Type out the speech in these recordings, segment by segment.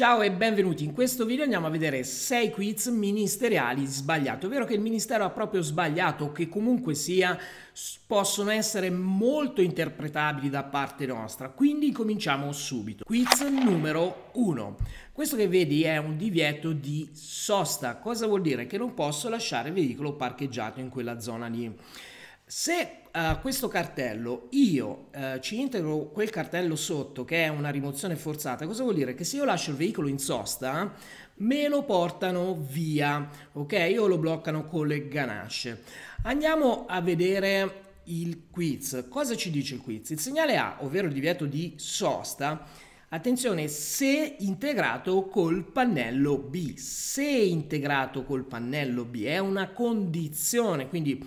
Ciao e benvenuti, in questo video andiamo a vedere 6 quiz ministeriali sbagliati, ovvero che il ministero ha proprio sbagliato o che comunque sia possono essere molto interpretabili da parte nostra, quindi cominciamo subito. Quiz numero 1. Questo che vedi è un divieto di sosta, cosa vuol dire? Che non posso lasciare il veicolo parcheggiato in quella zona lì. Se a uh, eh, questo cartello io uh, ci integro quel cartello sotto che è una rimozione forzata, cosa vuol dire? Che se io lascio il veicolo in sosta me lo portano via, ok? O lo bloccano con le ganasce Andiamo a vedere il quiz. Cosa ci dice il quiz? Il segnale A, ovvero il divieto di sosta, attenzione, se integrato col pannello B. Se integrato col pannello B è una condizione, quindi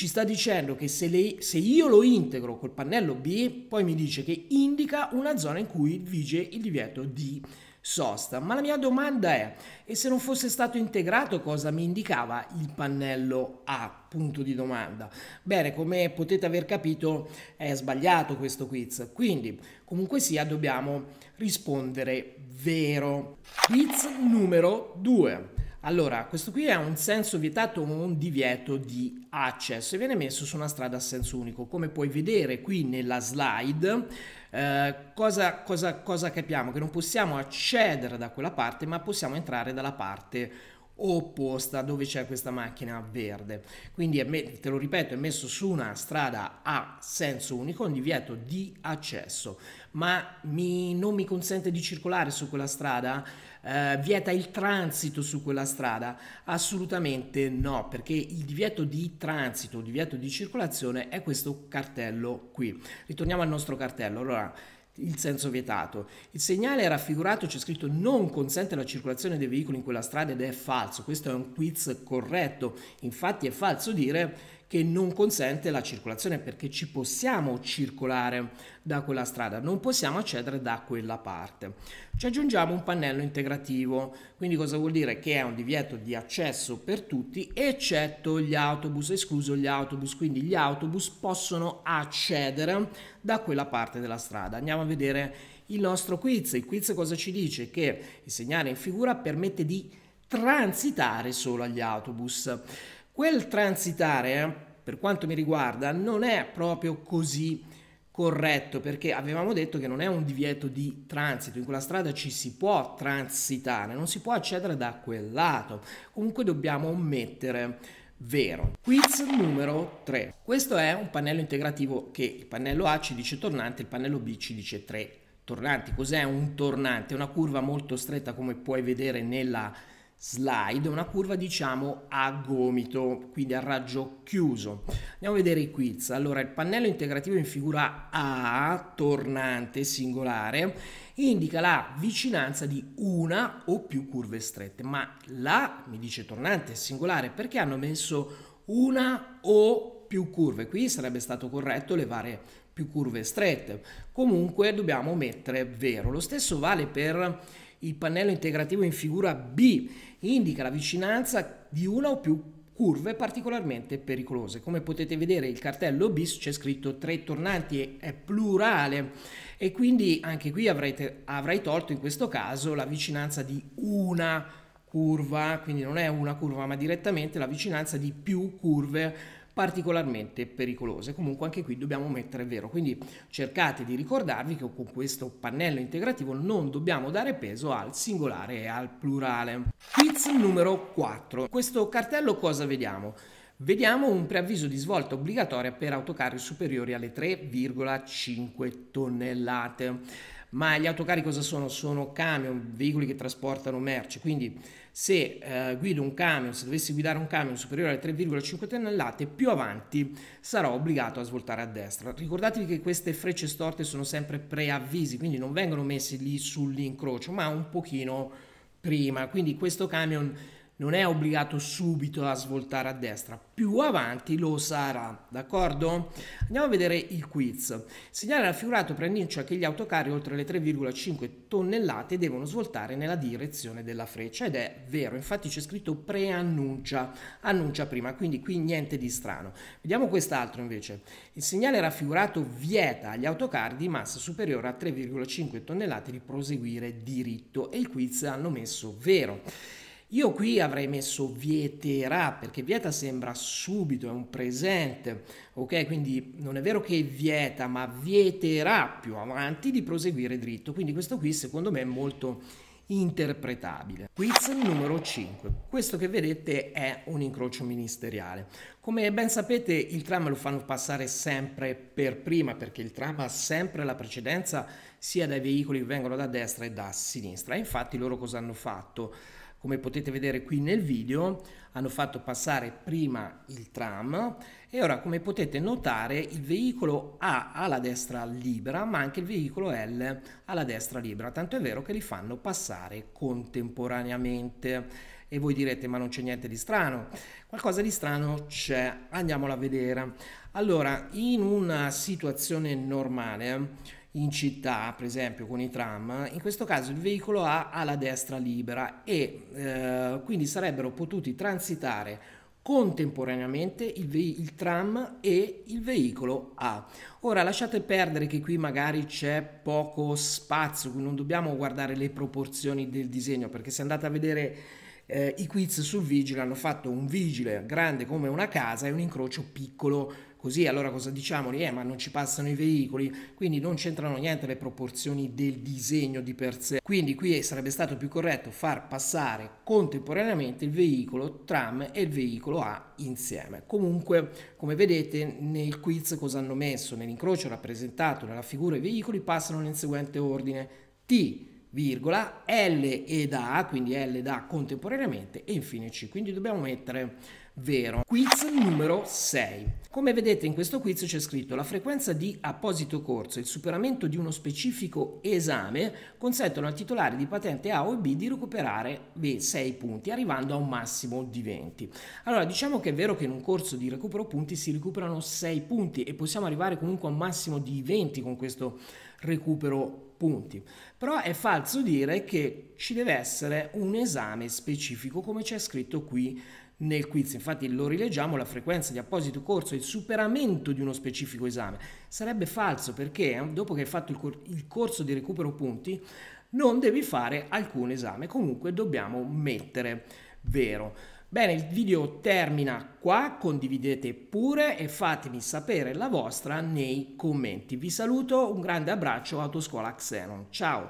ci sta dicendo che se, le, se, io lo integro col pannello B, poi mi dice che indica una zona in cui vige il divieto di sosta. Ma la mia domanda è, e se non fosse stato integrato cosa mi indicava il pannello A? Punto di domanda. Bene, come potete aver capito è sbagliato questo quiz, quindi comunque sia dobbiamo rispondere vero. Quiz numero 2. Allora, questo qui è un senso vietato o un divieto di accesso e viene messo su una strada a senso unico. Come puoi vedere qui nella slide, eh, cosa, cosa, cosa capiamo? Che non possiamo accedere da quella parte, ma possiamo entrare dalla parte opposta dove c'è questa macchina verde. Quindi, te lo ripeto, è messo su una strada a senso unico, un divieto di accesso, ma mi, non mi consente di circolare su quella strada? Eh, vieta il transito su quella strada? Assolutamente no, perché il divieto di transito, il divieto di circolazione è questo cartello qui. Ritorniamo al nostro cartello. Allora, il senso vietato. Il segnale raffigurato, c'è scritto non consente la circolazione dei veicoli in quella strada ed è falso. Questo è un quiz corretto. Infatti è falso dire che non consente la circolazione perché ci possiamo circolare da quella strada, non possiamo accedere da quella parte. Ci aggiungiamo un pannello integrativo, quindi cosa vuol dire? Che è un divieto di accesso per tutti eccetto gli autobus, escluso gli autobus, quindi gli autobus possono accedere da quella parte della strada. Andiamo a vedere il nostro quiz. Il quiz cosa ci dice? Che il segnale in figura permette di transitare solo agli autobus. Quel transitare, eh, per quanto mi riguarda, non è proprio così corretto perché avevamo detto che non è un divieto di transito, in quella strada ci si può transitare, non si può accedere da quel lato. Comunque dobbiamo mettere vero. Quiz numero 3. Questo è un pannello integrativo che il pannello A ci dice tornante, il pannello B ci dice 3 tornanti. Cos'è un tornante? È Una curva molto stretta come puoi vedere nella slide, una curva diciamo a gomito, quindi a raggio chiuso. Andiamo a vedere i quiz. Allora, il pannello integrativo in figura A, tornante singolare, indica la vicinanza di una o più curve strette, ma la mi dice tornante singolare perché hanno messo una o più curve. Qui sarebbe stato corretto levare più curve strette. Comunque dobbiamo mettere vero. Lo stesso vale per il pannello integrativo in figura B indica la vicinanza di una o più curve particolarmente pericolose. Come potete vedere il cartello bis c'è scritto tre tornanti, è plurale e quindi anche qui avrete, avrai tolto in questo caso la vicinanza di una curva, quindi non è una curva ma direttamente la vicinanza di più curve particolarmente pericolose. Comunque anche qui dobbiamo mettere vero, quindi cercate di ricordarvi che con questo pannello integrativo non dobbiamo dare peso al singolare e al plurale. Quiz numero 4. Questo cartello cosa vediamo? Vediamo un preavviso di svolta obbligatoria per autocarri superiori alle 3,5 tonnellate ma gli autocarri cosa sono? Sono camion, veicoli che trasportano merci, quindi se eh, guido un camion, se dovessi guidare un camion superiore alle 3,5 tonnellate, più avanti sarò obbligato a svoltare a destra. Ricordatevi che queste frecce storte sono sempre preavvisi, quindi non vengono messi lì sull'incrocio, ma un pochino prima, quindi questo camion non è obbligato subito a svoltare a destra, più avanti lo sarà, d'accordo? Andiamo a vedere il quiz. Segnale raffigurato preannuncia che gli autocarri oltre le 3,5 tonnellate devono svoltare nella direzione della freccia ed è vero, infatti c'è scritto preannuncia, annuncia prima, quindi qui niente di strano. Vediamo quest'altro invece. Il segnale raffigurato vieta agli autocarri di massa superiore a 3,5 tonnellate di proseguire diritto e il quiz hanno messo vero. Io qui avrei messo vieterà perché vieta sembra subito, è un presente, ok? Quindi non è vero che vieta, ma vieterà più avanti di proseguire dritto. Quindi questo qui secondo me è molto interpretabile. Quiz numero 5. Questo che vedete è un incrocio ministeriale. Come ben sapete il tram lo fanno passare sempre per prima perché il tram ha sempre la precedenza sia dai veicoli che vengono da destra e da sinistra. Infatti loro cosa hanno fatto? Come potete vedere qui nel video hanno fatto passare prima il tram e ora come potete notare il veicolo A alla destra libera ma anche il veicolo L alla destra libera, tanto è vero che li fanno passare contemporaneamente e voi direte ma non c'è niente di strano qualcosa di strano c'è andiamola a vedere allora in una situazione normale in città, per esempio con i tram, in questo caso il veicolo ha alla destra libera e eh, quindi sarebbero potuti transitare contemporaneamente il, ve- il, tram e il veicolo A. Ora lasciate perdere che qui magari c'è poco spazio, non dobbiamo guardare le proporzioni del disegno perché se andate a vedere eh, i quiz sul vigile hanno fatto un vigile grande come una casa e un incrocio piccolo così allora cosa diciamo? Eh, ma non ci passano i veicoli, quindi non c'entrano niente le proporzioni del disegno di per sé. Quindi qui sarebbe stato più corretto far passare contemporaneamente il veicolo tram e il veicolo A insieme. Comunque, come vedete, nel quiz cosa hanno messo? Nell'incrocio rappresentato nella figura i veicoli passano nel seguente ordine. T virgola, L ed A, quindi L ed A contemporaneamente e infine C. Quindi dobbiamo mettere vero. Quiz numero 6. Come vedete in questo quiz c'è scritto la frequenza di apposito corso e il superamento di uno specifico esame consentono al titolare di patente A o B di recuperare 6 punti arrivando a un massimo di 20. Allora diciamo che è vero che in un corso di recupero punti si recuperano 6 punti e possiamo arrivare comunque a un massimo di 20 con questo recupero punti. Però è falso dire che ci deve essere un esame specifico come c'è scritto qui nel quiz. Infatti lo rileggiamo, la frequenza di apposito corso e il superamento di uno specifico esame. Sarebbe falso perché eh, dopo che hai fatto il, cor- il corso di recupero punti non devi fare alcun esame, comunque dobbiamo mettere vero. Bene, il video termina qua, condividete pure e fatemi sapere la vostra nei commenti. Vi saluto, un grande abbraccio, Autoscuola Xenon. Ciao!